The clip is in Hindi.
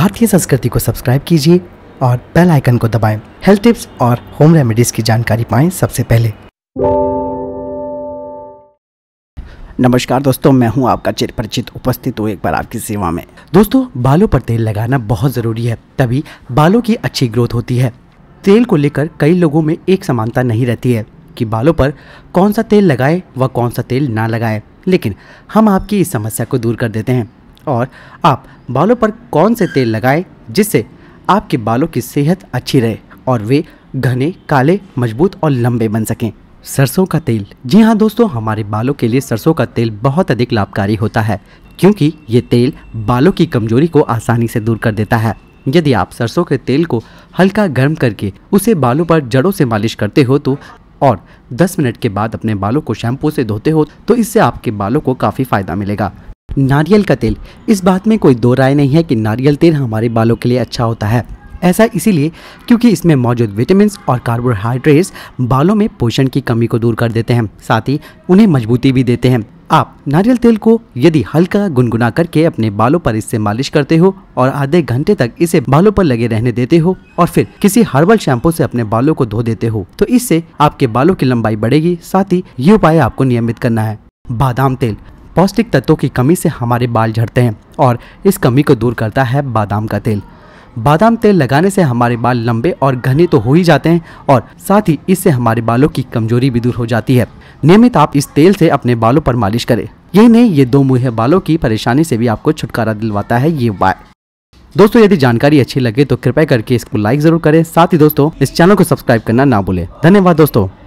भारतीय संस्कृति को सब्सक्राइब कीजिए और बेल आइकन को दबाएं हेल्थ टिप्स और होम रेमेडीज़ की जानकारी पाएं सबसे पहले नमस्कार दोस्तों मैं हूं आपका चिर परिचित उपस्थित हूं एक बार आपकी सेवा में दोस्तों बालों पर तेल लगाना बहुत ज़रूरी है तभी बालों की अच्छी ग्रोथ होती है तेल को लेकर कई लोगों में एक समानता नहीं रहती है कि बालों पर कौन सा तेल लगाए व कौन सा तेल ना लगाए लेकिन हम आपकी इस समस्या को दूर कर देते हैं और आप बालों पर कौन से तेल लगाएं जिससे आपके बालों की सेहत अच्छी रहे और वे घने काले मजबूत और लंबे बन सकें सरसों का तेल जी हाँ दोस्तों हमारे बालों के लिए सरसों का तेल बहुत अधिक लाभकारी होता है क्योंकि ये तेल बालों की कमजोरी को आसानी से दूर कर देता है यदि आप सरसों के तेल को हल्का गर्म करके उसे बालों पर जड़ों से मालिश करते हो तो और 10 मिनट के बाद अपने बालों को शैम्पू से धोते हो तो इससे आपके बालों को काफ़ी फ़ायदा मिलेगा नारियल का तेल इस बात में कोई दो राय नहीं है कि नारियल तेल हमारे बालों के लिए अच्छा होता है ऐसा इसीलिए क्योंकि इसमें मौजूद विटामिन और कार्बोहाइड्रेट्स बालों में पोषण की कमी को दूर कर देते हैं साथ ही उन्हें मजबूती भी देते हैं आप नारियल तेल को यदि हल्का गुनगुना करके अपने बालों पर इससे मालिश करते हो और आधे घंटे तक इसे बालों पर लगे रहने देते हो और फिर किसी हर्बल शैम्पू से अपने बालों को धो देते हो तो इससे आपके बालों की लंबाई बढ़ेगी साथ ही ये उपाय आपको नियमित करना है बादाम तेल पौष्टिक तत्वों की कमी से हमारे बाल झड़ते हैं और इस कमी को दूर करता है बादाम का तेल बादाम तेल लगाने से हमारे बाल लंबे और घने तो हो ही जाते हैं और साथ ही इससे हमारे बालों की कमजोरी भी दूर हो जाती है नियमित आप इस तेल से अपने बालों पर मालिश करें यही नहीं ये दो मुहे बालों की परेशानी से भी आपको छुटकारा दिलवाता है ये उपाय दोस्तों यदि जानकारी अच्छी लगे तो कृपया करके इसको लाइक जरूर करें साथ ही दोस्तों इस चैनल को सब्सक्राइब करना ना भूले धन्यवाद दोस्तों